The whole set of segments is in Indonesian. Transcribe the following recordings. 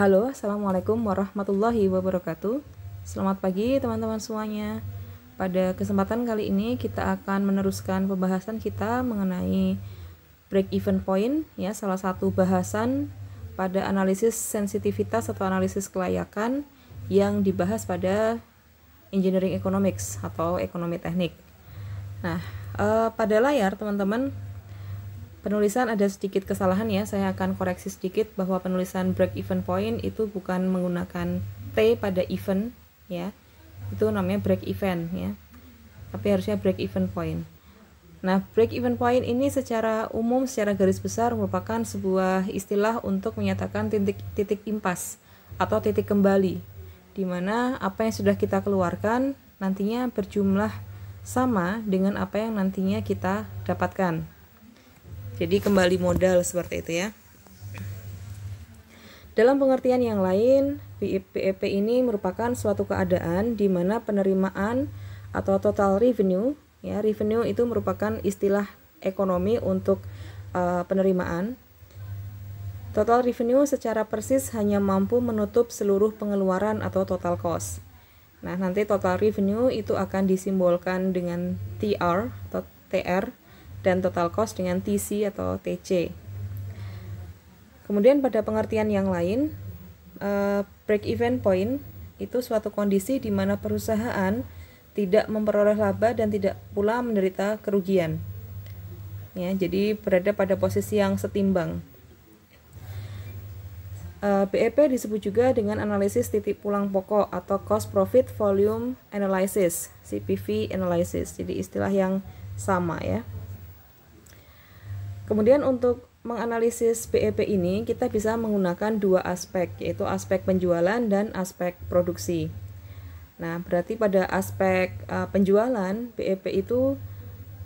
Halo, Assalamualaikum warahmatullahi wabarakatuh Selamat pagi teman-teman semuanya Pada kesempatan kali ini kita akan meneruskan pembahasan kita mengenai break even point ya Salah satu bahasan pada analisis sensitivitas atau analisis kelayakan yang dibahas pada engineering economics atau ekonomi teknik Nah, eh, pada layar teman-teman penulisan ada sedikit kesalahan ya. Saya akan koreksi sedikit bahwa penulisan break even point itu bukan menggunakan T pada event ya. Itu namanya break even ya. Tapi harusnya break even point. Nah, break even point ini secara umum secara garis besar merupakan sebuah istilah untuk menyatakan titik titik impas atau titik kembali di mana apa yang sudah kita keluarkan nantinya berjumlah sama dengan apa yang nantinya kita dapatkan. Jadi kembali modal seperti itu ya. Dalam pengertian yang lain, PEP e ini merupakan suatu keadaan di mana penerimaan atau total revenue, ya revenue itu merupakan istilah ekonomi untuk uh, penerimaan. Total revenue secara persis hanya mampu menutup seluruh pengeluaran atau total cost. Nah, nanti total revenue itu akan disimbolkan dengan TR atau TR dan total cost dengan TC atau TC. Kemudian pada pengertian yang lain, eh, break even point itu suatu kondisi di mana perusahaan tidak memperoleh laba dan tidak pula menderita kerugian. Ya, jadi berada pada posisi yang setimbang. Eh, BEP disebut juga dengan analisis titik pulang pokok atau cost profit volume analysis, CPV analysis. Jadi istilah yang sama ya. Kemudian untuk menganalisis BEP e ini kita bisa menggunakan dua aspek yaitu aspek penjualan dan aspek produksi. Nah, berarti pada aspek uh, penjualan BEP e itu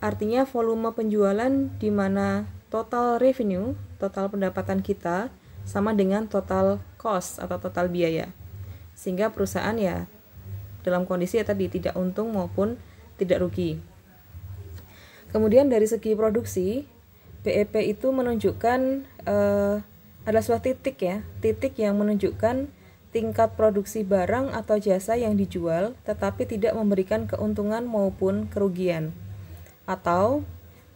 artinya volume penjualan di mana total revenue, total pendapatan kita sama dengan total cost atau total biaya. Sehingga perusahaan ya dalam kondisi ya tadi tidak untung maupun tidak rugi. Kemudian dari segi produksi, BEP e itu menunjukkan uh, eh, ada sebuah titik ya, titik yang menunjukkan tingkat produksi barang atau jasa yang dijual tetapi tidak memberikan keuntungan maupun kerugian. Atau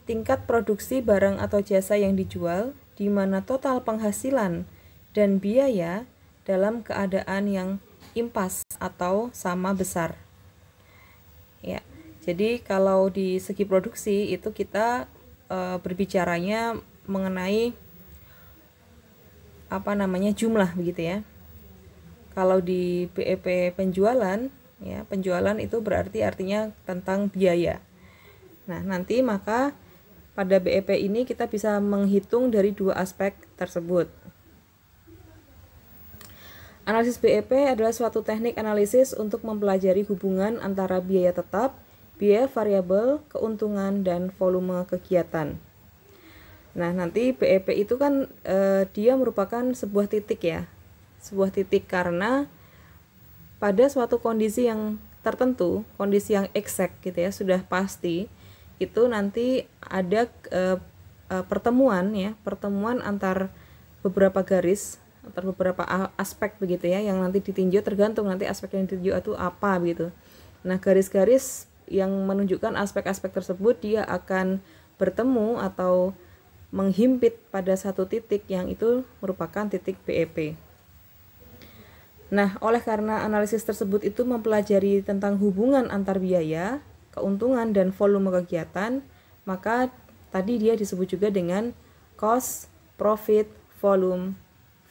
tingkat produksi barang atau jasa yang dijual di mana total penghasilan dan biaya dalam keadaan yang impas atau sama besar. Ya. Jadi kalau di segi produksi itu kita uh, berbicaranya mengenai apa namanya jumlah begitu ya. Kalau di PEP e penjualan ya, penjualan itu berarti artinya tentang biaya. Nah, nanti maka pada BEP ini kita bisa menghitung dari dua aspek tersebut. Analisis BEP adalah suatu teknik analisis untuk mempelajari hubungan antara biaya tetap biaya variabel, keuntungan, dan volume kegiatan. Nah, nanti BEP e itu kan e, dia merupakan sebuah titik ya. Sebuah titik karena pada suatu kondisi yang tertentu, kondisi yang exact gitu ya, sudah pasti itu nanti ada e, e, pertemuan ya, pertemuan antar beberapa garis antar beberapa aspek begitu ya yang nanti ditinjau tergantung nanti aspek yang ditinjau itu apa begitu. Nah, garis-garis yang menunjukkan aspek-aspek tersebut dia akan bertemu atau menghimpit pada satu titik yang itu merupakan titik BEP. Nah, oleh karena analisis tersebut itu mempelajari tentang hubungan antar biaya, keuntungan dan volume kegiatan, maka tadi dia disebut juga dengan cost, profit, volume,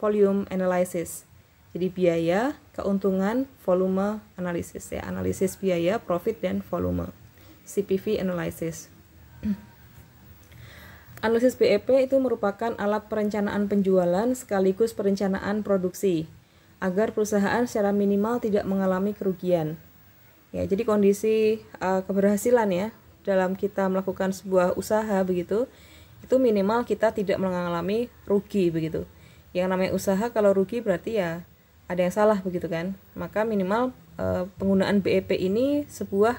volume analysis. Jadi biaya, keuntungan, volume analisis ya, analisis biaya, profit dan volume. CPV analysis. Analisis BEP itu merupakan alat perencanaan penjualan sekaligus perencanaan produksi agar perusahaan secara minimal tidak mengalami kerugian. Ya, jadi kondisi uh, keberhasilan ya dalam kita melakukan sebuah usaha begitu itu minimal kita tidak mengalami rugi begitu. Yang namanya usaha kalau rugi berarti ya ada yang salah begitu kan maka minimal eh, e, penggunaan BEP ini sebuah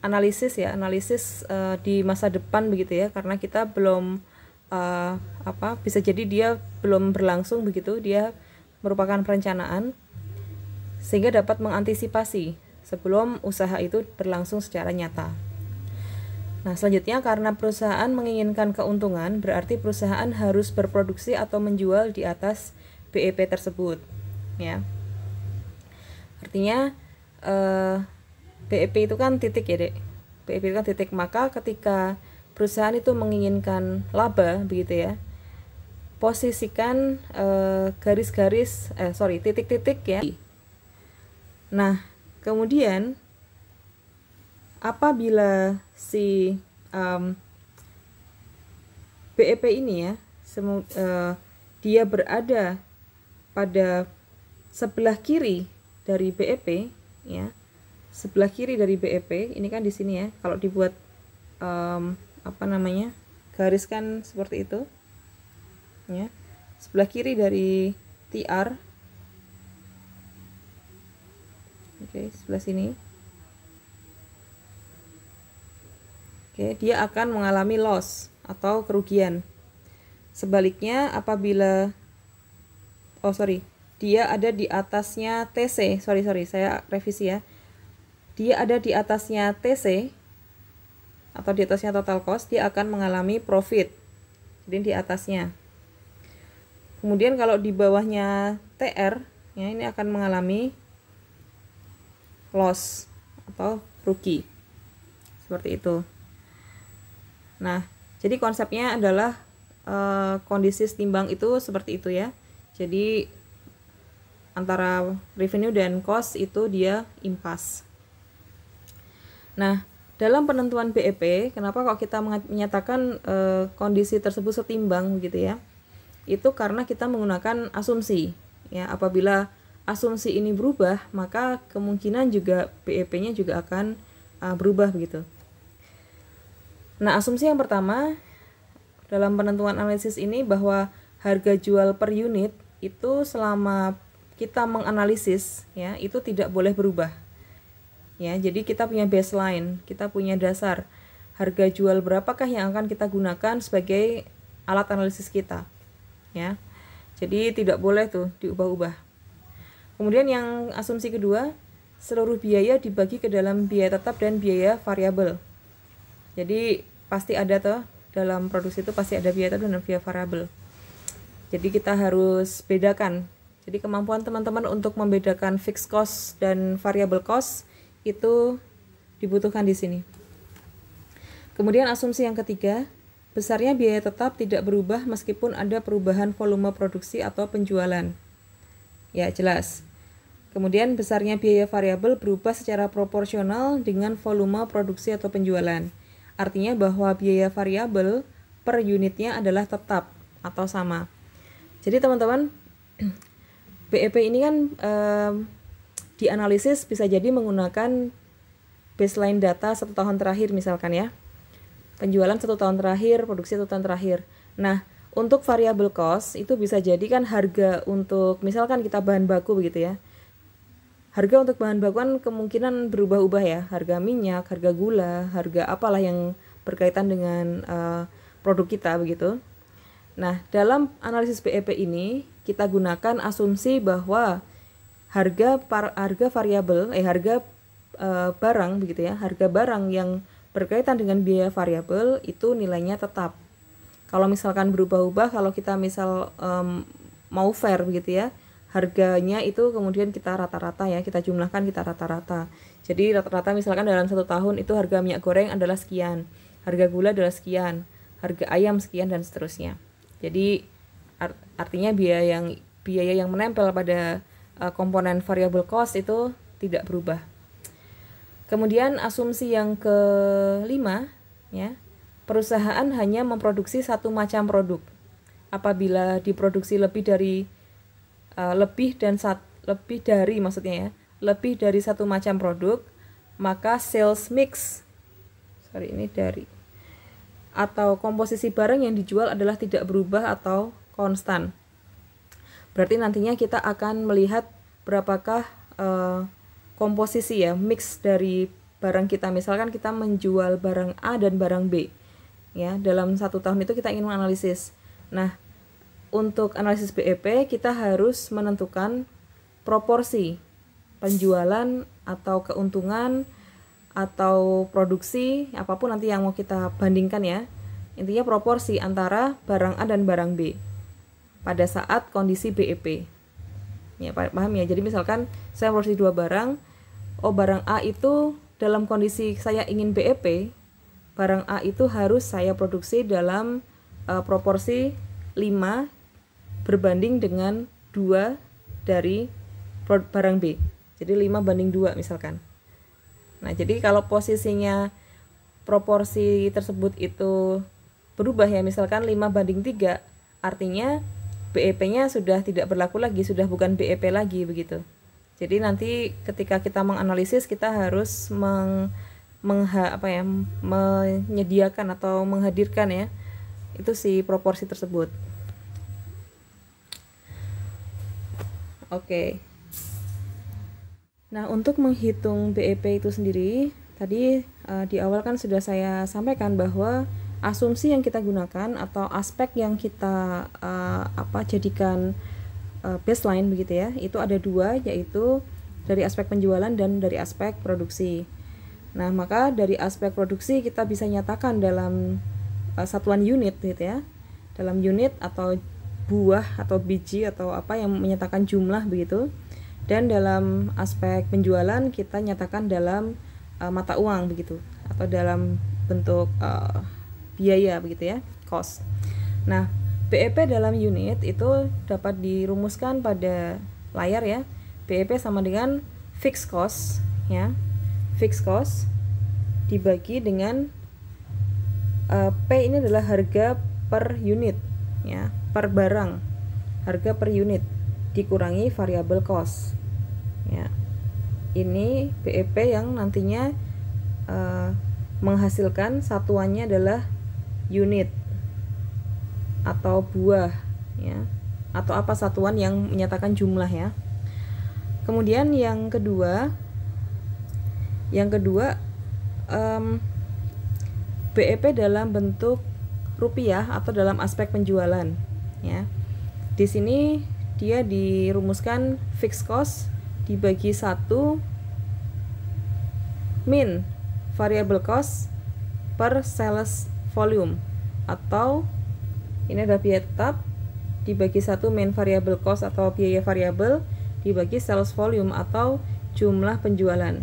analisis ya analisis e, di masa depan begitu ya karena kita belum e, apa bisa jadi dia belum berlangsung begitu dia merupakan perencanaan sehingga dapat mengantisipasi sebelum usaha itu berlangsung secara nyata. Nah, selanjutnya karena perusahaan menginginkan keuntungan, berarti perusahaan harus berproduksi atau menjual di atas BEP tersebut ya artinya eh, BEP itu kan titik ya dek BEP itu kan titik maka ketika perusahaan itu menginginkan laba begitu ya posisikan eh, garis-garis eh, eh sorry titik-titik ya nah kemudian apabila si um, BEP ini ya semu, uh, dia berada pada sebelah kiri dari BEP ya sebelah kiri dari BEP ini kan di sini ya kalau dibuat um, apa namanya gariskan seperti itu ya sebelah kiri dari TR oke sebelah sini oke dia akan mengalami loss atau kerugian sebaliknya apabila oh sorry dia ada di atasnya TC. Sorry, sorry, saya revisi ya. Dia ada di atasnya TC atau di atasnya total cost, dia akan mengalami profit. Jadi di atasnya. Kemudian kalau di bawahnya TR, ya ini akan mengalami loss atau rugi. Seperti itu. Nah, jadi konsepnya adalah e, kondisi setimbang itu seperti itu ya. Jadi antara revenue dan cost itu dia impas. Nah, dalam penentuan BEP, kenapa kok kita menyatakan e, kondisi tersebut setimbang gitu ya? Itu karena kita menggunakan asumsi. Ya, apabila asumsi ini berubah, maka kemungkinan juga BEP-nya juga akan e, berubah begitu. Nah, asumsi yang pertama dalam penentuan analisis ini bahwa harga jual per unit itu selama kita menganalisis ya itu tidak boleh berubah ya jadi kita punya baseline kita punya dasar harga jual berapakah yang akan kita gunakan sebagai alat analisis kita ya jadi tidak boleh tuh diubah-ubah kemudian yang asumsi kedua seluruh biaya dibagi ke dalam biaya tetap dan biaya variabel jadi pasti ada tuh dalam produksi itu pasti ada biaya tetap dan biaya variabel jadi kita harus bedakan jadi kemampuan teman-teman untuk membedakan fixed cost dan variable cost itu dibutuhkan di sini. Kemudian asumsi yang ketiga, besarnya biaya tetap tidak berubah meskipun ada perubahan volume produksi atau penjualan. Ya, jelas. Kemudian besarnya biaya variabel berubah secara proporsional dengan volume produksi atau penjualan. Artinya bahwa biaya variabel per unitnya adalah tetap atau sama. Jadi teman-teman, BEP e ini kan um, dianalisis bisa jadi menggunakan baseline data satu tahun terakhir misalkan ya penjualan satu tahun terakhir produksi satu tahun terakhir nah untuk variable cost itu bisa jadi kan harga untuk misalkan kita bahan baku begitu ya harga untuk bahan baku kan kemungkinan berubah-ubah ya harga minyak harga gula harga apalah yang berkaitan dengan uh, produk kita begitu nah dalam analisis BEP e ini kita gunakan asumsi bahwa harga par, harga variabel eh harga eh, barang begitu ya, harga barang yang berkaitan dengan biaya variabel itu nilainya tetap. Kalau misalkan berubah-ubah kalau kita misal um, mau fair begitu ya, harganya itu kemudian kita rata-rata ya, kita jumlahkan kita rata-rata. Jadi rata-rata misalkan dalam satu tahun itu harga minyak goreng adalah sekian, harga gula adalah sekian, harga ayam sekian dan seterusnya. Jadi artinya biaya yang biaya yang menempel pada uh, komponen variable cost itu tidak berubah. Kemudian asumsi yang kelima ya, perusahaan hanya memproduksi satu macam produk. Apabila diproduksi lebih dari uh, lebih dan sat, lebih dari maksudnya ya, lebih dari satu macam produk, maka sales mix sorry ini dari atau komposisi barang yang dijual adalah tidak berubah atau konstan. Berarti nantinya kita akan melihat berapakah uh, komposisi ya, mix dari barang kita. Misalkan kita menjual barang A dan barang B. Ya, dalam satu tahun itu kita ingin menganalisis. Nah, untuk analisis BEP kita harus menentukan proporsi penjualan atau keuntungan atau produksi apapun nanti yang mau kita bandingkan ya intinya proporsi antara barang A dan barang B pada saat kondisi BEP. Ya, paham ya? Jadi misalkan saya produksi dua barang, oh barang A itu dalam kondisi saya ingin BEP, barang A itu harus saya produksi dalam uh, proporsi 5 berbanding dengan 2 dari barang B. Jadi 5 banding 2 misalkan. Nah, jadi kalau posisinya proporsi tersebut itu berubah ya, misalkan 5 banding 3, artinya BEP-nya sudah tidak berlaku lagi, sudah bukan BEP lagi begitu. Jadi nanti ketika kita menganalisis kita harus meng, meng apa ya, menyediakan atau menghadirkan ya itu si proporsi tersebut. Oke. Nah, untuk menghitung BEP itu sendiri, tadi uh, di awal kan sudah saya sampaikan bahwa asumsi yang kita gunakan atau aspek yang kita uh, apa jadikan uh, baseline begitu ya itu ada dua yaitu dari aspek penjualan dan dari aspek produksi nah maka dari aspek produksi kita bisa nyatakan dalam uh, satuan unit gitu ya dalam unit atau buah atau biji atau apa yang menyatakan jumlah begitu dan dalam aspek penjualan kita nyatakan dalam uh, mata uang begitu atau dalam bentuk uh, biaya begitu ya, cost. Nah, BEP dalam unit itu dapat dirumuskan pada layar ya. BEP sama dengan fixed cost ya. Fixed cost dibagi dengan uh, P ini adalah harga per unit ya, per barang. Harga per unit dikurangi variable cost. Ya. Ini BEP yang nantinya uh, menghasilkan satuannya adalah unit atau buah ya atau apa satuan yang menyatakan jumlah ya. Kemudian yang kedua yang kedua um, BEP dalam bentuk rupiah atau dalam aspek penjualan ya. Di sini dia dirumuskan fixed cost dibagi satu min variable cost per sales volume atau ini ada biaya tetap dibagi satu main variable cost atau biaya variabel dibagi sales volume atau jumlah penjualan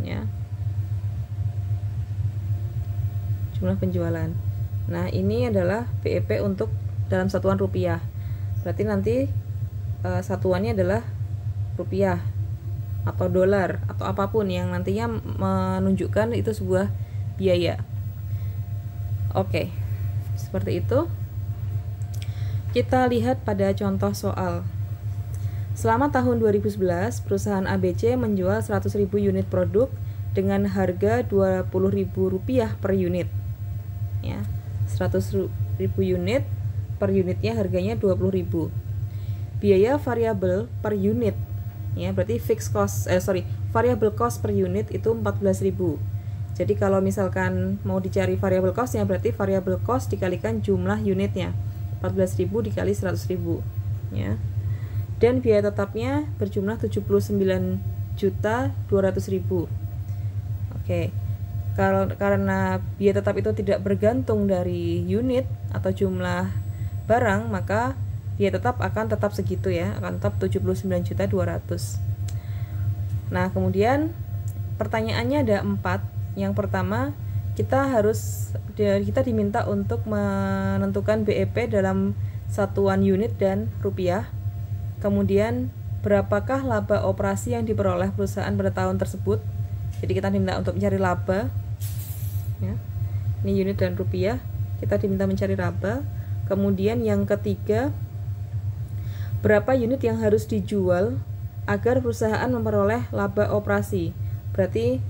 ya jumlah penjualan nah ini adalah PEP e untuk dalam satuan rupiah berarti nanti e, satuannya adalah rupiah atau dolar atau apapun yang nantinya menunjukkan itu sebuah biaya Oke, okay. seperti itu. Kita lihat pada contoh soal. Selama tahun 2011, perusahaan ABC menjual 100.000 unit produk dengan harga Rp20.000 per unit. Ya, 100.000 unit per unitnya harganya 20.000. Biaya variabel per unit ya berarti fixed cost eh sorry variable cost per unit itu 14.000 jadi kalau misalkan mau dicari variabel cost, costnya berarti variabel cost dikalikan jumlah unitnya 14.000 dikali 100.000 ya. Dan biaya tetapnya berjumlah 79.200.000. juta Oke. karena biaya tetap itu tidak bergantung dari unit atau jumlah barang, maka biaya tetap akan tetap segitu ya, akan tetap 79.200. Nah, kemudian pertanyaannya ada empat yang pertama, kita harus kita diminta untuk menentukan BEP dalam satuan unit dan rupiah. Kemudian berapakah laba operasi yang diperoleh perusahaan pada tahun tersebut? Jadi kita diminta untuk mencari laba. Ya. Ini unit dan rupiah. Kita diminta mencari laba. Kemudian yang ketiga, berapa unit yang harus dijual agar perusahaan memperoleh laba operasi? Berarti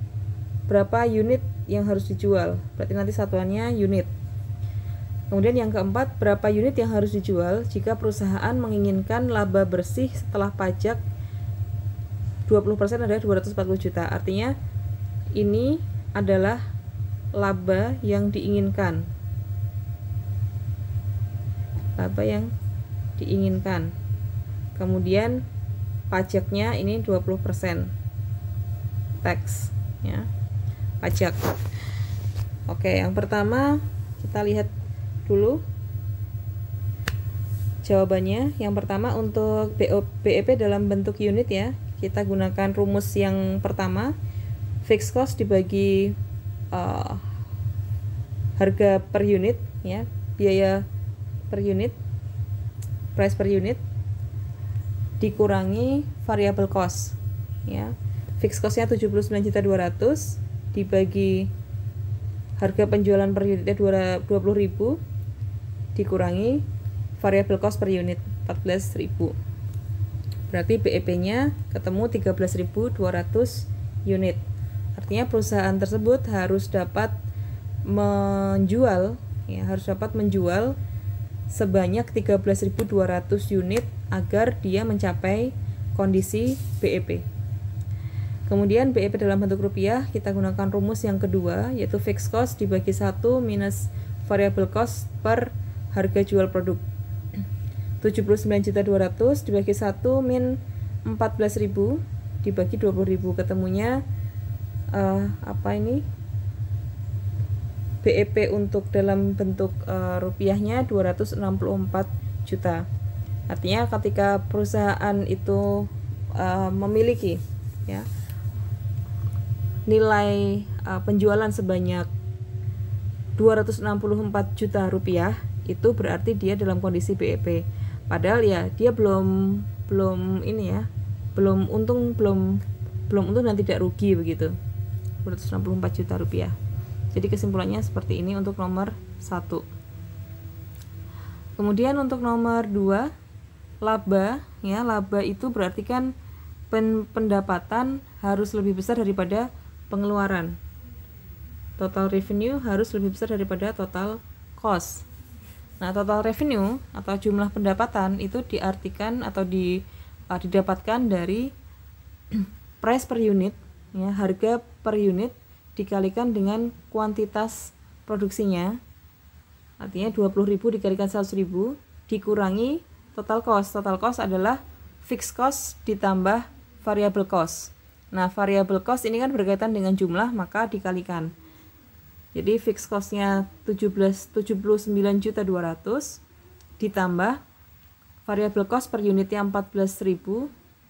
berapa unit yang harus dijual. Berarti nanti satuannya unit. Kemudian yang keempat, berapa unit yang harus dijual jika perusahaan menginginkan laba bersih setelah pajak 20% adalah 240 juta. Artinya ini adalah laba yang diinginkan. Laba yang diinginkan. Kemudian pajaknya ini 20% tax ya pajak. Oke, yang pertama kita lihat dulu jawabannya. Yang pertama untuk BEP dalam bentuk unit ya. Kita gunakan rumus yang pertama fixed cost dibagi uh, harga per unit ya, biaya per unit, price per unit dikurangi variable cost ya. Fixed costnya nya juta dibagi harga penjualan per unitnya 20.000 dikurangi variable cost per unit 14.000 berarti BEP-nya ketemu 13.200 unit artinya perusahaan tersebut harus dapat menjual ya harus dapat menjual sebanyak 13.200 unit agar dia mencapai kondisi BEP. Kemudian BEP dalam bentuk rupiah kita gunakan rumus yang kedua yaitu fixed cost dibagi 1 minus variable cost per harga jual produk. 79.200 dibagi 1 min 14.000 dibagi 20.000 ketemunya uh, apa ini? BEP untuk dalam bentuk uh, rupiahnya 264 juta. Artinya ketika perusahaan itu uh, memiliki ya nilai uh, penjualan sebanyak 264 juta rupiah itu berarti dia dalam kondisi BEP padahal ya dia belum belum ini ya belum untung belum belum untung dan tidak rugi begitu 264 juta rupiah jadi kesimpulannya seperti ini untuk nomor 1 kemudian untuk nomor 2 laba ya laba itu berarti kan pen pendapatan harus lebih besar daripada pengeluaran. Total revenue harus lebih besar daripada total cost. Nah, total revenue atau jumlah pendapatan itu diartikan atau di, uh, didapatkan dari price per unit, ya, harga per unit dikalikan dengan kuantitas produksinya. Artinya 20.000 dikalikan 100.000 dikurangi total cost. Total cost adalah fixed cost ditambah variable cost. Nah, variabel cost ini kan berkaitan dengan jumlah, maka dikalikan. Jadi fixed cost-nya 79.200 ditambah variabel cost per unitnya 14.000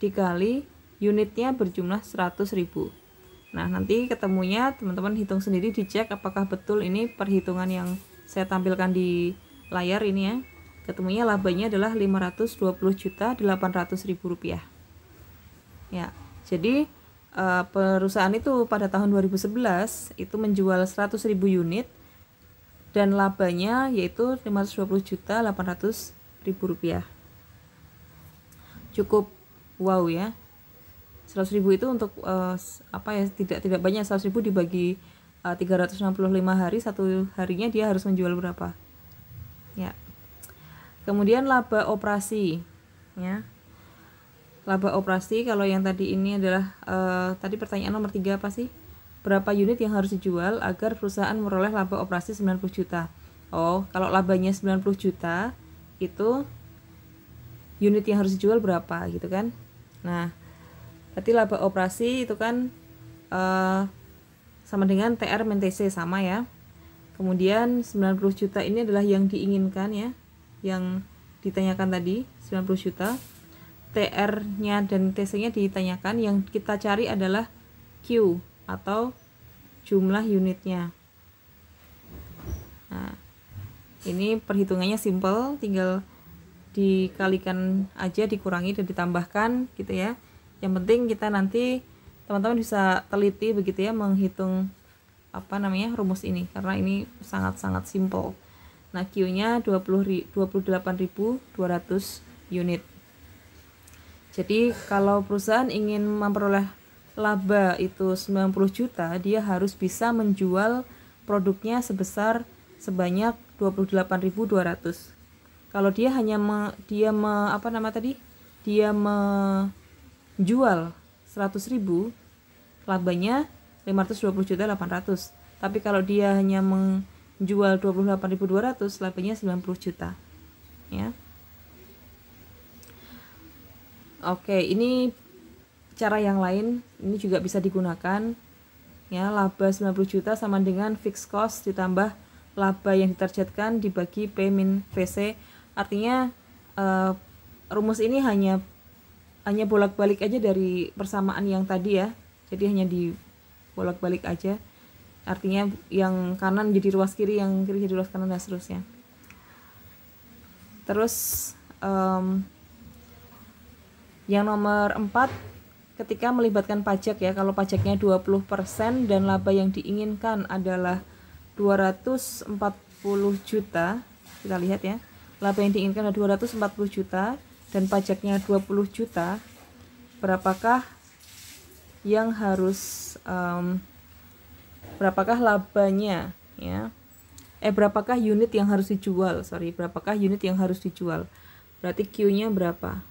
dikali unitnya berjumlah 100.000. Nah, nanti ketemunya teman-teman hitung sendiri dicek apakah betul ini perhitungan yang saya tampilkan di layar ini ya. Ketemunya labanya adalah juta 520.800.000 rupiah. Ya, jadi uh, perusahaan itu pada tahun 2011 itu menjual 100.000 unit dan labanya yaitu 520 juta 800 ribu rupiah cukup wow ya 100 ribu itu untuk uh, apa ya tidak tidak banyak 100 ribu dibagi eh, uh, 365 hari satu harinya dia harus menjual berapa ya kemudian laba operasi ya laba operasi kalau yang tadi ini adalah uh, tadi pertanyaan nomor tiga apa sih berapa unit yang harus dijual agar perusahaan meroleh laba operasi 90 juta oh kalau labanya 90 juta itu unit yang harus dijual berapa gitu kan nah berarti laba operasi itu kan uh, sama dengan TR men TC sama ya kemudian 90 juta ini adalah yang diinginkan ya yang ditanyakan tadi 90 juta TR-nya dan TC-nya ditanyakan, yang kita cari adalah Q atau jumlah unitnya. Nah, ini perhitungannya simple, tinggal dikalikan aja, dikurangi dan ditambahkan gitu ya. Yang penting kita nanti teman-teman bisa teliti begitu ya menghitung apa namanya rumus ini karena ini sangat-sangat simple. Nah, Q-nya 28.200 unit. Jadi kalau perusahaan ingin memperoleh laba itu 90 juta, dia harus bisa menjual produknya sebesar sebanyak 28.200. Kalau dia hanya me, dia me, apa nama tadi? Dia menjual 100.000, labanya 520 juta 800. Tapi kalau dia hanya menjual 28.200, labanya 90 juta. Ya. Oke, ini cara yang lain ini juga bisa digunakan. Ya, laba 90 juta sama dengan fixed cost ditambah laba yang ditargetkan dibagi P min VC. Artinya uh, rumus ini hanya hanya bolak-balik aja dari persamaan yang tadi ya. Jadi hanya di bolak-balik aja. Artinya yang kanan jadi ruas kiri, yang kiri jadi ruas kanan dan seterusnya. Terus um, yang nomor 4 ketika melibatkan pajak ya, kalau pajaknya 20% dan laba yang diinginkan adalah 240 juta, kita lihat ya. Laba yang diinginkan adalah 240 juta dan pajaknya 20 juta. Berapakah yang harus um, berapakah labanya ya? eh berapakah unit yang harus dijual sorry berapakah unit yang harus dijual berarti Q nya berapa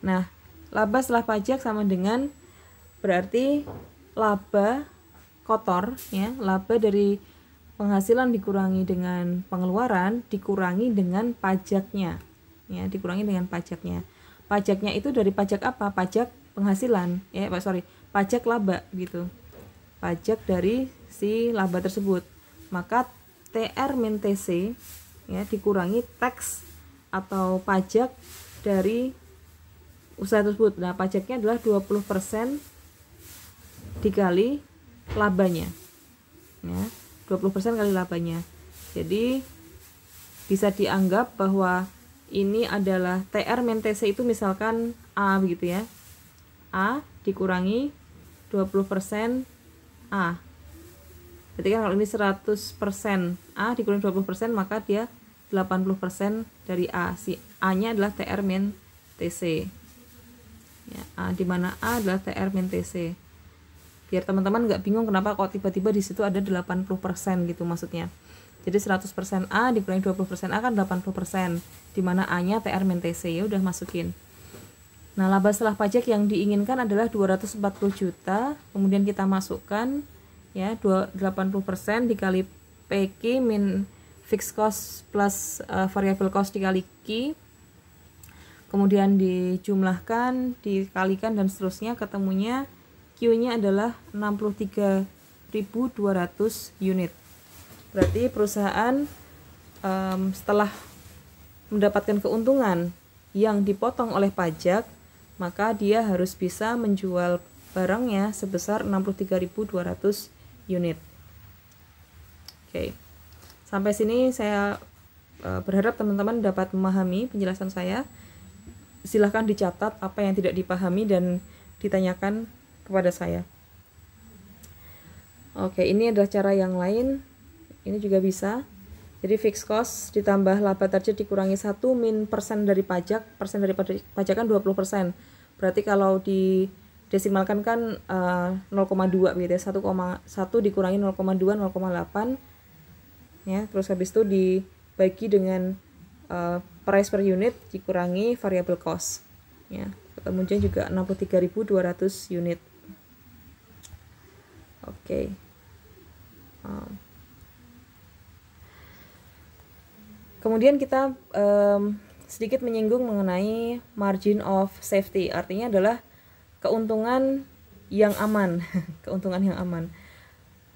Nah, laba setelah pajak sama dengan berarti laba kotor ya, laba dari penghasilan dikurangi dengan pengeluaran dikurangi dengan pajaknya. Ya, dikurangi dengan pajaknya. Pajaknya itu dari pajak apa? Pajak penghasilan, ya, eh, Pak sorry, pajak laba gitu. Pajak dari si laba tersebut. Maka TR TC ya dikurangi tax atau pajak dari usaha tersebut. Nah, pajaknya adalah 20% dikali labanya. Ya, 20% kali labanya. Jadi bisa dianggap bahwa ini adalah TR men TC itu misalkan A begitu ya. A dikurangi 20% A. Berarti kan kalau ini 100% A dikurangi 20% maka dia 80% dari A. Si A-nya adalah TR men TC ya A, di mana A adalah TR min TC biar teman-teman nggak bingung kenapa kok tiba-tiba di situ ada 80% gitu maksudnya jadi 100% A dikurangi 20% A kan 80% di mana A nya TR min TC ya udah masukin Nah, laba setelah pajak yang diinginkan adalah 240 juta, kemudian kita masukkan ya 80% dikali PQ min fixed cost plus uh, variable cost dikali Q kemudian dijumlahkan, dikalikan dan seterusnya ketemunya Q-nya adalah 63.200 unit. Berarti perusahaan um, setelah mendapatkan keuntungan yang dipotong oleh pajak, maka dia harus bisa menjual barangnya sebesar 63.200 unit. Oke. Okay. Sampai sini saya eh, berharap teman-teman dapat memahami penjelasan saya silahkan dicatat apa yang tidak dipahami dan ditanyakan kepada saya. Oke, ini adalah cara yang lain. Ini juga bisa. Jadi fixed cost ditambah laba target dikurangi 1 min persen dari pajak, persen dari pajak kan 20 persen. Berarti kalau di desimalkan kan uh, eh, 0,2 gitu ya, 1,1 dikurangi 0,2, 0,8. Ya, terus habis itu dibagi dengan uh, price per unit dikurangi variable cost ya kemudian juga 63.200 unit oke okay. um. kemudian kita um, sedikit menyinggung mengenai margin of safety artinya adalah keuntungan yang aman keuntungan yang aman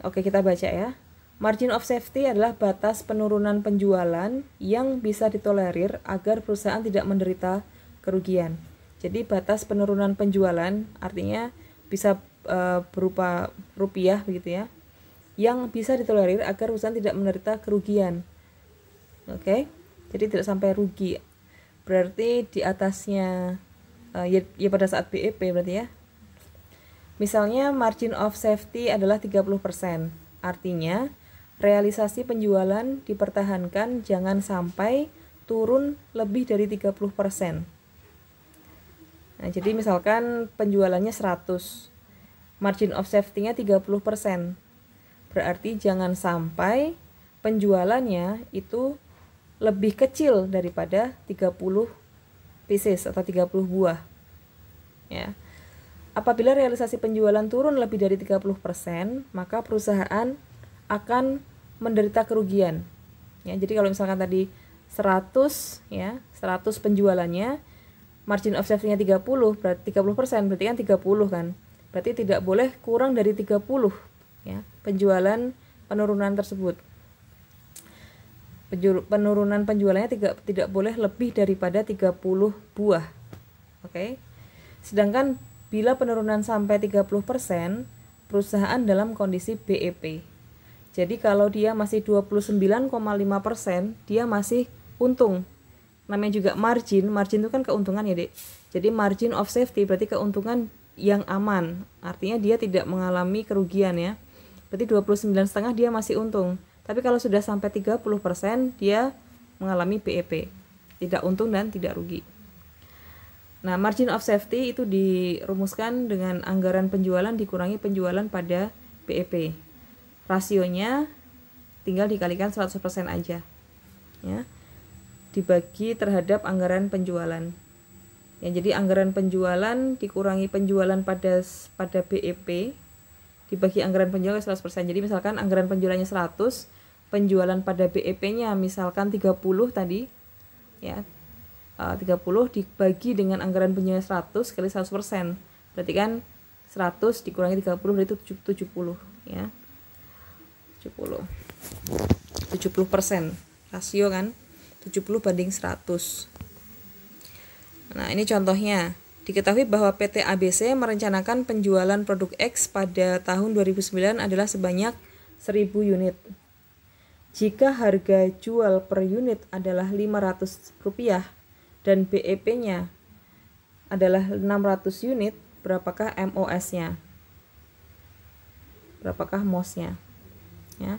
oke kita baca ya Margin of safety adalah batas penurunan penjualan yang bisa ditolerir agar perusahaan tidak menderita kerugian. Jadi batas penurunan penjualan artinya bisa e, berupa rupiah begitu ya. Yang bisa ditolerir agar perusahaan tidak menderita kerugian. Oke. Okay? Jadi tidak sampai rugi. Berarti di atasnya e, ya, ya pada saat BEP berarti ya. Misalnya margin of safety adalah 30%. Artinya Realisasi penjualan dipertahankan jangan sampai turun lebih dari 30%. Nah, jadi misalkan penjualannya 100, margin of safety-nya 30%. Berarti jangan sampai penjualannya itu lebih kecil daripada 30 pieces atau 30 buah. Ya. Apabila realisasi penjualan turun lebih dari 30%, maka perusahaan akan menderita kerugian. Ya, jadi kalau misalkan tadi 100 ya, 100 penjualannya margin of safety-nya 30, berarti 30%, berarti kan 30 kan. Berarti tidak boleh kurang dari 30 ya, penjualan penurunan tersebut. Penurunan penjualannya tidak tidak boleh lebih daripada 30 buah. Oke. Okay? Sedangkan bila penurunan sampai 30%, perusahaan dalam kondisi BEP jadi kalau dia masih 29,5%, dia masih untung. Namanya juga margin. Margin itu kan keuntungan ya, Dek. Jadi margin of safety berarti keuntungan yang aman. Artinya dia tidak mengalami kerugian ya. Berarti 29,5 setengah dia masih untung. Tapi kalau sudah sampai 30% dia mengalami PEP. E tidak untung dan tidak rugi. Nah, margin of safety itu dirumuskan dengan anggaran penjualan dikurangi penjualan pada PEP. E rasionya tinggal dikalikan 100% aja ya dibagi terhadap anggaran penjualan ya jadi anggaran penjualan dikurangi penjualan pada pada BEP dibagi anggaran penjualan 100% jadi misalkan anggaran penjualannya 100 penjualan pada BEP-nya misalkan 30 tadi ya 30 eh, dibagi dengan anggaran penjualan 100 kali 100% berarti kan 100 dikurangi 30 berarti 70 ya 70 70 rasio kan 70 banding 100 nah ini contohnya Diketahui bahwa PT ABC merencanakan penjualan produk X pada tahun 2009 adalah sebanyak 1000 unit. Jika harga jual per unit adalah Rp500 dan BEP-nya adalah 600 unit, berapakah MOS-nya? Berapakah MOS-nya? ya.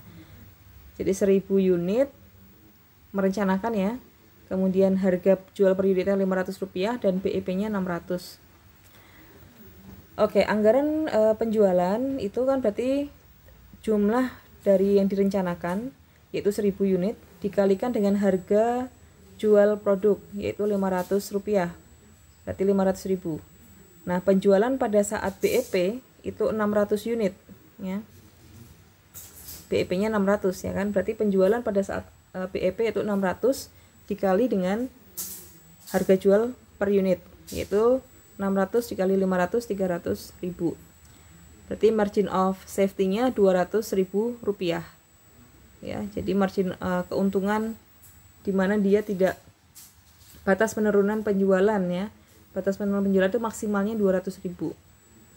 Jadi 1000 unit merencanakan ya. Kemudian harga jual per unitnya 500 dan BEP-nya 600. Oke, anggaran e, penjualan itu kan berarti jumlah dari yang direncanakan yaitu 1000 unit dikalikan dengan harga jual produk yaitu rp 500 rupiah berarti 500 nah penjualan pada saat BEP itu 600 unit ya BEP-nya 600 ya kan. Berarti penjualan pada saat uh, eh, BEP e itu 600 dikali dengan harga jual per unit yaitu 600 dikali 500 300 ribu berarti margin of safety nya 200 ribu rupiah ya jadi margin uh, keuntungan dimana dia tidak batas penurunan penjualan ya batas penurunan penjualan itu maksimalnya 200 ribu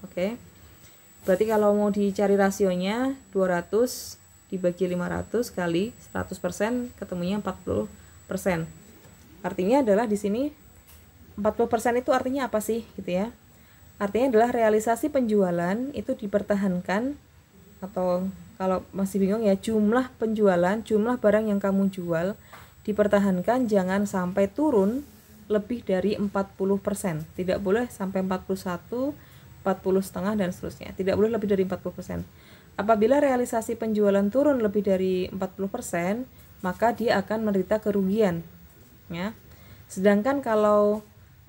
oke okay berarti kalau mau dicari rasionya 200 dibagi 500 kali 100% ketemunya 40% artinya adalah di sini 40% itu artinya apa sih gitu ya artinya adalah realisasi penjualan itu dipertahankan atau kalau masih bingung ya jumlah penjualan jumlah barang yang kamu jual dipertahankan jangan sampai turun lebih dari 40% tidak boleh sampai 41 40 setengah dan seterusnya. Tidak boleh lebih dari 40%. Apabila realisasi penjualan turun lebih dari 40%, maka dia akan menderita kerugian. Ya. Sedangkan kalau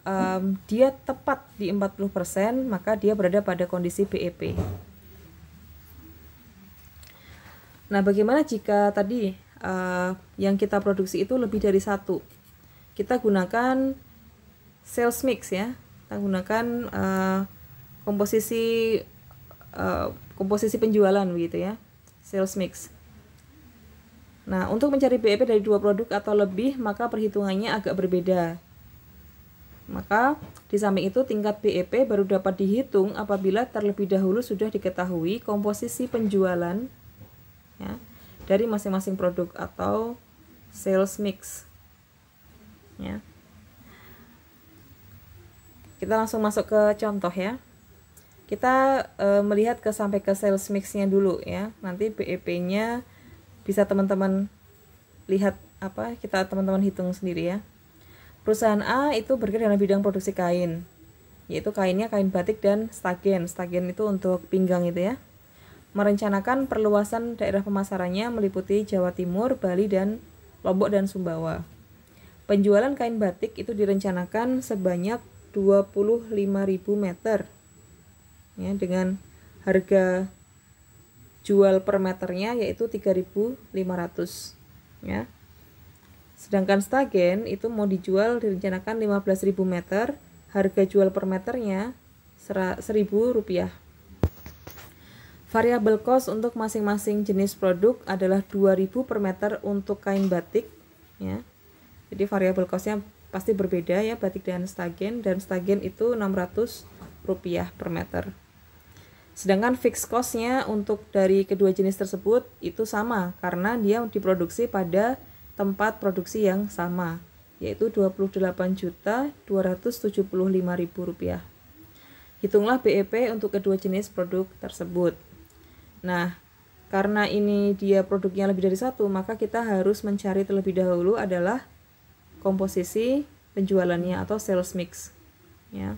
um, dia tepat di 40%, maka dia berada pada kondisi BEP. E nah, bagaimana jika tadi uh, yang kita produksi itu lebih dari satu? Kita gunakan sales mix ya. Kita gunakan uh, komposisi uh, komposisi penjualan begitu ya sales mix nah untuk mencari BEP dari dua produk atau lebih maka perhitungannya agak berbeda maka di samping itu tingkat BEP baru dapat dihitung apabila terlebih dahulu sudah diketahui komposisi penjualan ya, dari masing-masing produk atau sales mix ya. Kita langsung masuk ke contoh ya kita e, melihat ke sampai ke sales mixnya dulu ya nanti BEP-nya bisa teman-teman lihat apa kita teman-teman hitung sendiri ya perusahaan A itu bergerak dalam bidang produksi kain yaitu kainnya kain batik dan stagen stagen itu untuk pinggang itu ya merencanakan perluasan daerah pemasarannya meliputi Jawa Timur, Bali dan Lombok dan Sumbawa. Penjualan kain batik itu direncanakan sebanyak 25.000 meter ya dengan harga jual per meternya yaitu 3.500 ya. Sedangkan stagen itu mau dijual direncanakan 15.000 meter, harga jual per meternya 1.000 rupiah. Variabel cost untuk masing-masing jenis produk adalah 2000 per meter untuk kain batik ya. Jadi variabel costnya pasti berbeda ya batik dan stagen dan stagen itu 600 rupiah per meter. Sedangkan fixed cost-nya untuk dari kedua jenis tersebut itu sama karena dia diproduksi pada tempat produksi yang sama yaitu Rp28.275.000. Hitunglah BEP untuk kedua jenis produk tersebut. Nah, karena ini dia produknya lebih dari satu, maka kita harus mencari terlebih dahulu adalah komposisi penjualannya atau sales mix. Ya.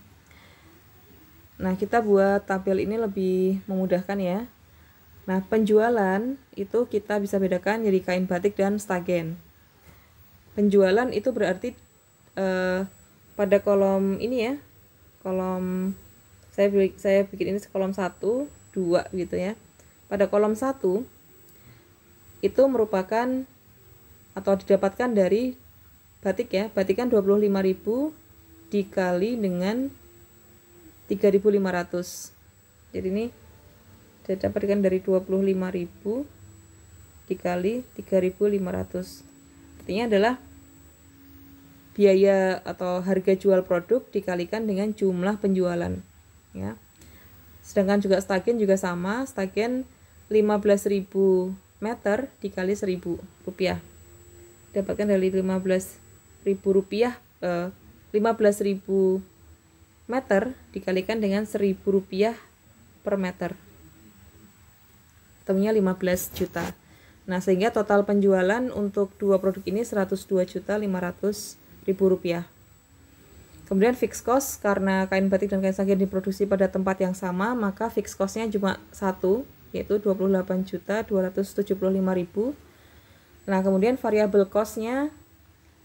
Nah, kita buat tabel ini lebih memudahkan ya. Nah, penjualan itu kita bisa bedakan jadi kain batik dan stagen. Penjualan itu berarti eh, pada kolom ini ya. Kolom saya saya bikin ini kolom 1, 2 gitu ya. Pada kolom 1 itu merupakan atau didapatkan dari batik ya. Batik kan 25.000 dikali dengan 3500 jadi ini saya dapatkan dari 25.000 dikali 3500 artinya adalah biaya atau harga jual produk dikalikan dengan jumlah penjualan ya sedangkan juga stagen juga sama stagen 15.000 meter dikali 1.000 rupiah dapatkan dari 15.000 rupiah eh, 15.000 meter dikalikan dengan seribu rupiah per meter tentunya 15 juta nah sehingga total penjualan untuk dua produk ini 102 juta 500 ribu rupiah kemudian fixed cost karena kain batik dan kain sangkir diproduksi pada tempat yang sama maka fixed costnya cuma satu yaitu 28 juta 275 ribu nah kemudian variable costnya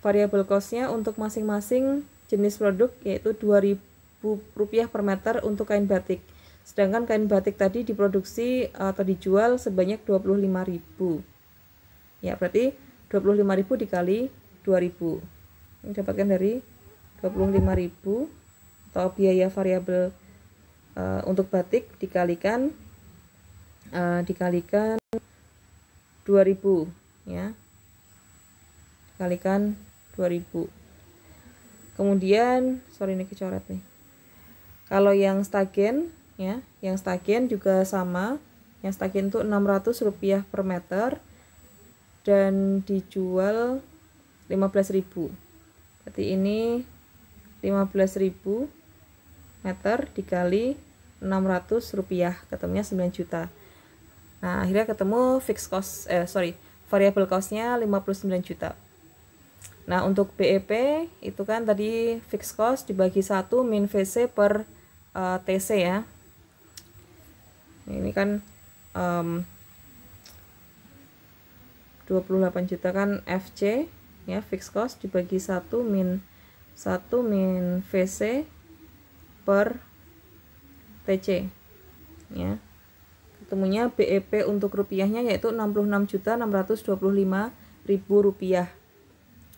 variable costnya untuk masing-masing jenis produk yaitu 2000 rp per meter untuk kain batik. Sedangkan kain batik tadi diproduksi eh, atau dijual sebanyak 25.000. Ya, berarti 25.000 dikali 2.000. Ini dapatkan dari 25.000 atau biaya variabel uh, untuk batik dikalikan uh, dikalikan 2000 ya dikalikan 2000 kemudian sorry ini kecoret nih kalau yang stagen ya, yang stagen juga sama. Yang stagen itu Rp600 per meter dan dijual 15.000. Berarti ini 15.000 meter dikali 600 rupiah ketemunya 9 juta nah akhirnya ketemu fixed cost eh sorry variable costnya 59 juta nah untuk BEP itu kan tadi fixed cost dibagi satu min VC per uh, eh, TC ya ini kan um, 28 juta kan FC ya fixed cost dibagi 1 min 1 min VC per TC ya ketemunya BEP untuk rupiahnya yaitu 66.625.000 rupiah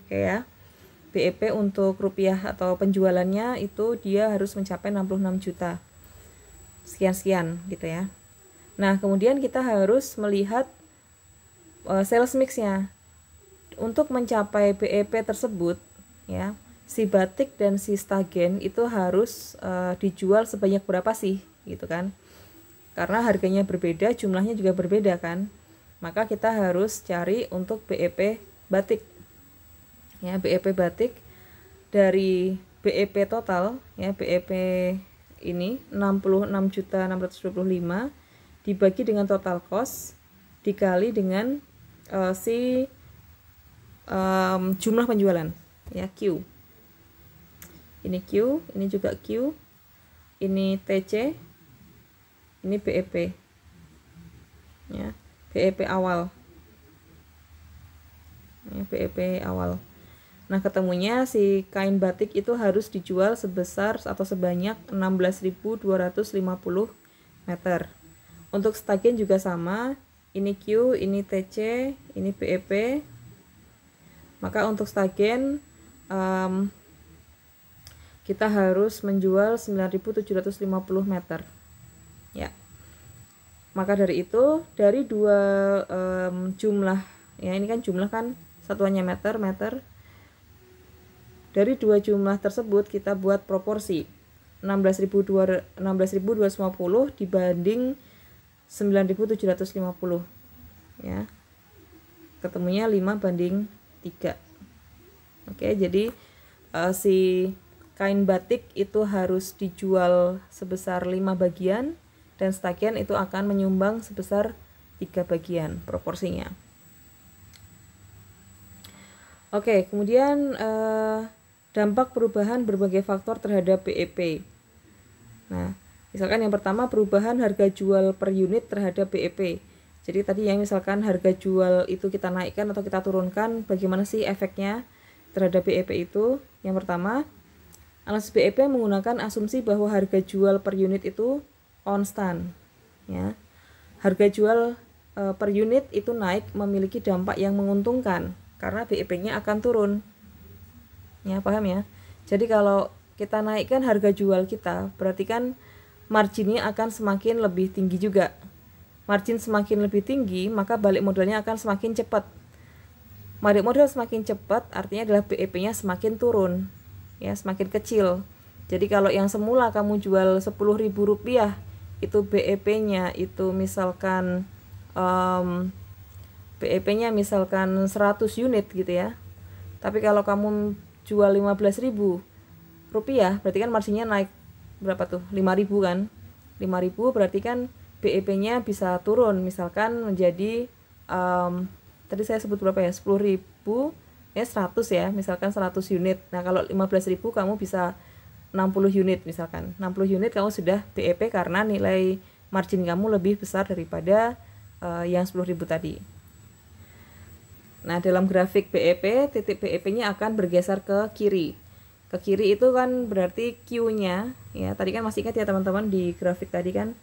oke ya BEP e untuk rupiah atau penjualannya itu dia harus mencapai 66 juta. Sekian-sekian gitu ya. Nah, kemudian kita harus melihat uh, sales mixnya Untuk mencapai BEP e tersebut ya, si batik dan si stagen itu harus uh, dijual sebanyak berapa sih gitu kan. Karena harganya berbeda, jumlahnya juga berbeda kan. Maka kita harus cari untuk BEP e batik ya BEP batik dari BEP total ya BEP ini 66.625 dibagi dengan total cost dikali dengan uh, si um, jumlah penjualan ya Q ini Q ini juga Q ini TC ini BEP ya BEP awal ini ya, BEP awal Nah, ketemunya si kain batik itu harus dijual sebesar atau sebanyak 16.250 meter. Untuk stagen juga sama, ini Q, ini TC, ini BEP. Maka untuk stagen um, kita harus menjual 9.750 meter. Ya. Maka dari itu, dari dua um, jumlah, ya ini kan jumlah kan satuannya meter, meter, dari dua jumlah tersebut kita buat proporsi 16.250 dibanding 9.750 ya. Ketemunya 5 banding 3. Oke, jadi uh, si kain batik itu harus dijual sebesar 5 bagian dan setakian itu akan menyumbang sebesar 3 bagian proporsinya. Oke, kemudian uh, dampak perubahan berbagai faktor terhadap BEP. E nah, misalkan yang pertama perubahan harga jual per unit terhadap BEP. E Jadi tadi yang misalkan harga jual itu kita naikkan atau kita turunkan, bagaimana sih efeknya terhadap BEP e itu? Yang pertama, analisis BEP menggunakan asumsi bahwa harga jual per unit itu konstan, ya. Harga jual eh, per unit itu naik memiliki dampak yang menguntungkan karena BEP-nya akan turun ya paham ya jadi kalau kita naikkan harga jual kita berarti kan marginnya akan semakin lebih tinggi juga margin semakin lebih tinggi maka balik modalnya akan semakin cepat balik modal semakin cepat artinya adalah BEP-nya semakin turun ya semakin kecil jadi kalau yang semula kamu jual Rp10.000 itu BEP-nya itu misalkan um, BEP-nya misalkan 100 unit gitu ya. Tapi kalau kamu jual lima belas ribu rupiah berarti kan marginnya naik berapa tuh lima ribu kan lima ribu berarti kan BEP-nya bisa turun misalkan menjadi um, tadi saya sebut berapa ya sepuluh ribu ya seratus ya misalkan seratus unit nah kalau lima belas ribu kamu bisa enam puluh unit misalkan enam puluh unit kamu sudah BEP karena nilai margin kamu lebih besar daripada uh, yang ribu tadi Nah, dalam grafik BEP, titik BEP-nya akan bergeser ke kiri. Ke kiri itu kan berarti Q-nya, ya. Tadi kan masih ingat ya teman-teman di grafik tadi kan.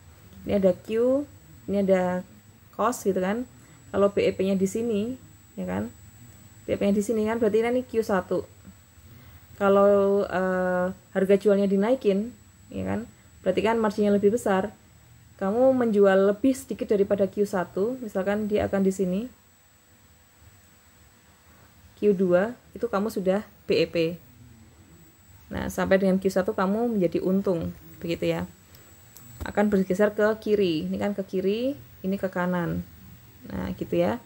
Ini ada Q, ini ada cos gitu kan. Kalau BEP-nya di sini, ya kan. BEP-nya di sini kan berarti ini Q1. Kalau eh, harga jualnya dinaikin, ya kan, berarti kan marginnya lebih besar. Kamu menjual lebih sedikit daripada Q1, misalkan dia akan di sini, Q2 itu kamu sudah BEP. Nah, sampai dengan Q1 kamu menjadi untung, begitu ya. Akan bergeser ke kiri. Ini kan ke kiri, ini ke kanan. Nah, gitu ya.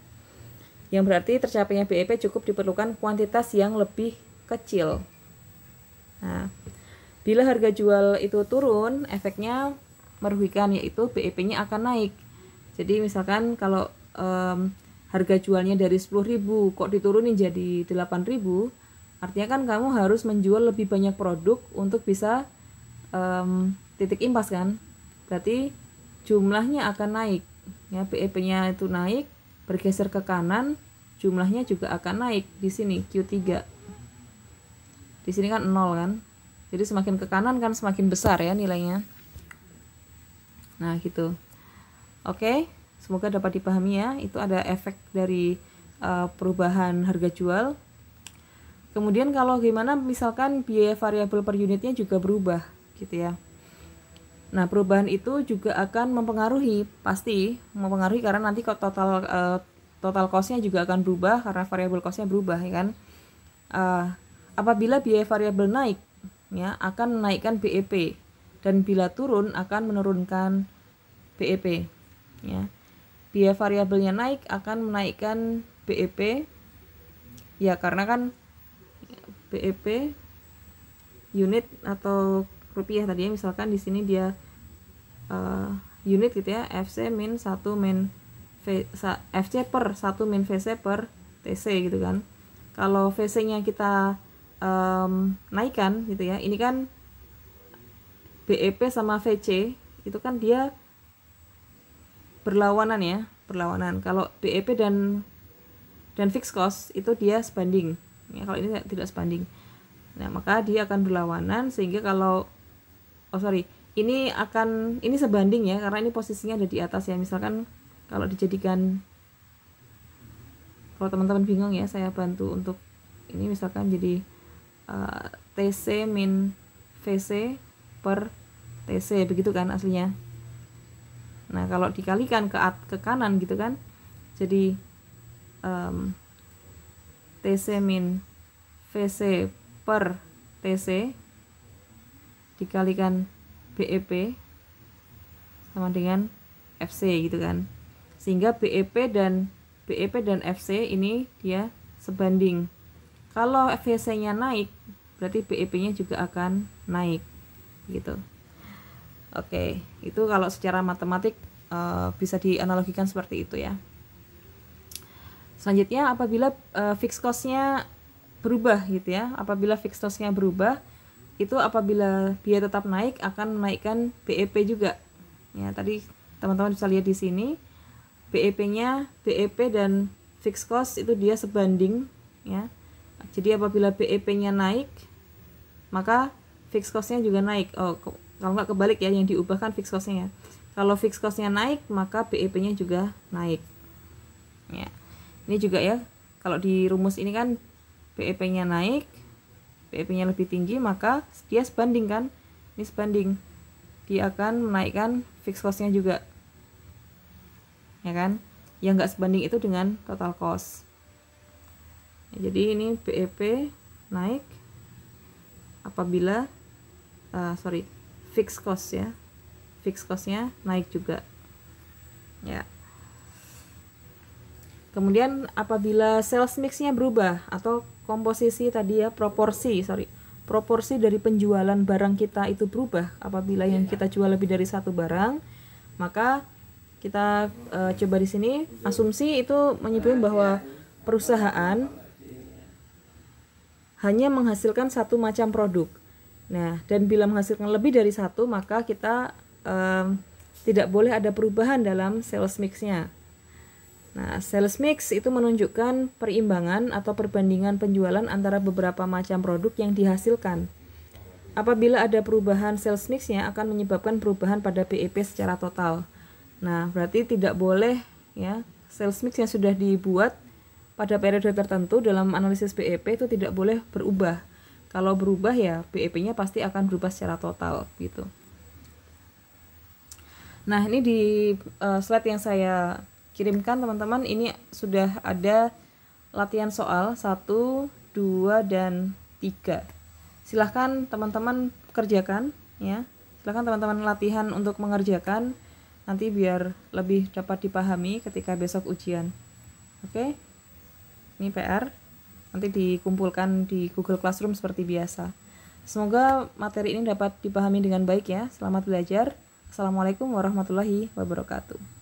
Yang berarti tercapainya BEP cukup diperlukan kuantitas yang lebih kecil. Nah, bila harga jual itu turun, efeknya merugikan yaitu BEP-nya akan naik. Jadi misalkan kalau um, harga jualnya dari 10.000 kok diturunin jadi 8.000 artinya kan kamu harus menjual lebih banyak produk untuk bisa um, titik impas kan berarti jumlahnya akan naik ya BEP-nya itu naik bergeser ke kanan jumlahnya juga akan naik di sini Q3 di sini kan nol kan jadi semakin ke kanan kan semakin besar ya nilainya nah gitu oke okay. Semoga dapat dipahami ya, itu ada efek dari uh, perubahan harga jual. Kemudian kalau gimana misalkan biaya variabel per unitnya juga berubah gitu ya. Nah, perubahan itu juga akan mempengaruhi, pasti mempengaruhi karena nanti total uh, total cost juga akan berubah karena variabel cost berubah ya kan. Uh, apabila biaya variabel naik, ya akan menaikkan BEP dan bila turun akan menurunkan BEP, ya biaya variabelnya naik akan menaikkan BEP ya karena kan BEP unit atau rupiah tadi ya misalkan di sini dia uh, unit gitu ya FC min 1 min v, sa, FC per 1 min VC per TC gitu kan kalau VC nya kita um, naikkan gitu ya ini kan BEP sama VC itu kan dia berlawanan ya berlawanan kalau BEP dan dan fixed cost itu dia sebanding ya kalau ini tidak sebanding nah maka dia akan berlawanan sehingga kalau oh sorry ini akan ini sebanding ya karena ini posisinya ada di atas ya misalkan kalau dijadikan kalau teman-teman bingung ya saya bantu untuk ini misalkan jadi uh, eh, TC min VC per TC begitu kan aslinya Nah, kalau dikalikan ke at, ke kanan gitu kan. Jadi um, TC min VC per TC dikalikan BEP sama dengan FC gitu kan. Sehingga BEP dan BEP dan FC ini dia sebanding. Kalau VC-nya naik, berarti BEP-nya juga akan naik gitu. Oke, okay, itu kalau secara matematik uh, bisa dianalogikan seperti itu ya. Selanjutnya apabila uh, fixed cost-nya berubah gitu ya, apabila fixed cost-nya berubah itu apabila biaya tetap naik akan menaikkan BEP juga. Ya, tadi teman-teman bisa lihat di sini BEP-nya BEP dan fixed cost itu dia sebanding ya. Jadi apabila BEP-nya naik maka fixed cost-nya juga naik. Oh, kalau nggak kebalik ya yang diubah kan fixed costnya ya kalau fixed costnya naik maka BEP-nya juga naik ya ini juga ya kalau di rumus ini kan BEP-nya naik BEP-nya lebih tinggi maka dia sebanding kan ini sebanding dia akan menaikkan fixed costnya juga ya kan yang nggak sebanding itu dengan total cost ya, jadi ini BEP naik apabila uh, sorry Fix cost ya fixed costnya naik juga ya kemudian apabila sales mixnya berubah atau komposisi tadi ya proporsi sorry proporsi dari penjualan barang kita itu berubah apabila yang iya. kita jual lebih dari satu barang maka kita uh, coba di sini asumsi itu menyebutkan bahwa perusahaan hanya menghasilkan satu macam produk Nah, dan bila menghasilkan lebih dari satu, maka kita um, tidak boleh ada perubahan dalam sales mix-nya. Nah, sales mix itu menunjukkan perimbangan atau perbandingan penjualan antara beberapa macam produk yang dihasilkan. Apabila ada perubahan sales mix-nya akan menyebabkan perubahan pada BEP e secara total. Nah, berarti tidak boleh ya sales mix yang sudah dibuat pada periode tertentu dalam analisis BEP e itu tidak boleh berubah kalau berubah ya BEP-nya pasti akan berubah secara total gitu. Nah, ini di uh, slide yang saya kirimkan teman-teman, ini sudah ada latihan soal 1, 2 dan 3. Silahkan teman-teman kerjakan ya. Silahkan teman-teman latihan untuk mengerjakan nanti biar lebih dapat dipahami ketika besok ujian. Oke. Ini PR nanti dikumpulkan di Google Classroom seperti biasa. Semoga materi ini dapat dipahami dengan baik ya. Selamat belajar. Assalamualaikum warahmatullahi wabarakatuh.